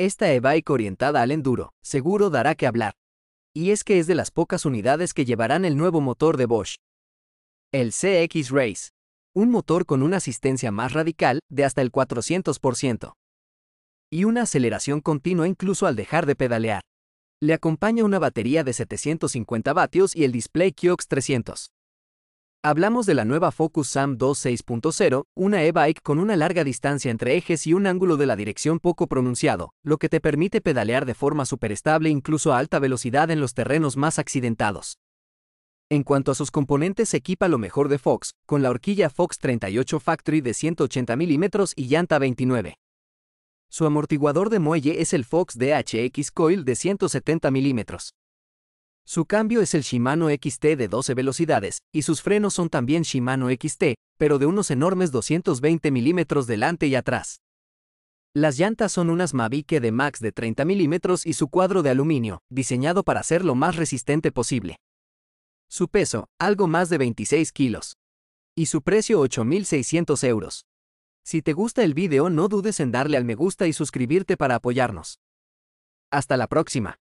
Esta e-bike orientada al enduro, seguro dará que hablar. Y es que es de las pocas unidades que llevarán el nuevo motor de Bosch. El CX Race. Un motor con una asistencia más radical de hasta el 400%. Y una aceleración continua incluso al dejar de pedalear. Le acompaña una batería de 750 vatios y el display Kiox 300. Hablamos de la nueva Focus SAM 26.0, una e-bike con una larga distancia entre ejes y un ángulo de la dirección poco pronunciado, lo que te permite pedalear de forma superestable incluso a alta velocidad en los terrenos más accidentados. En cuanto a sus componentes, se equipa lo mejor de Fox, con la horquilla Fox 38 Factory de 180 mm y llanta 29. Su amortiguador de muelle es el Fox DHX Coil de 170 mm. Su cambio es el Shimano XT de 12 velocidades, y sus frenos son también Shimano XT, pero de unos enormes 220 milímetros delante y atrás. Las llantas son unas Mavic de Max de 30 milímetros y su cuadro de aluminio, diseñado para ser lo más resistente posible. Su peso, algo más de 26 kilos. Y su precio 8.600 euros. Si te gusta el video no dudes en darle al me gusta y suscribirte para apoyarnos. Hasta la próxima.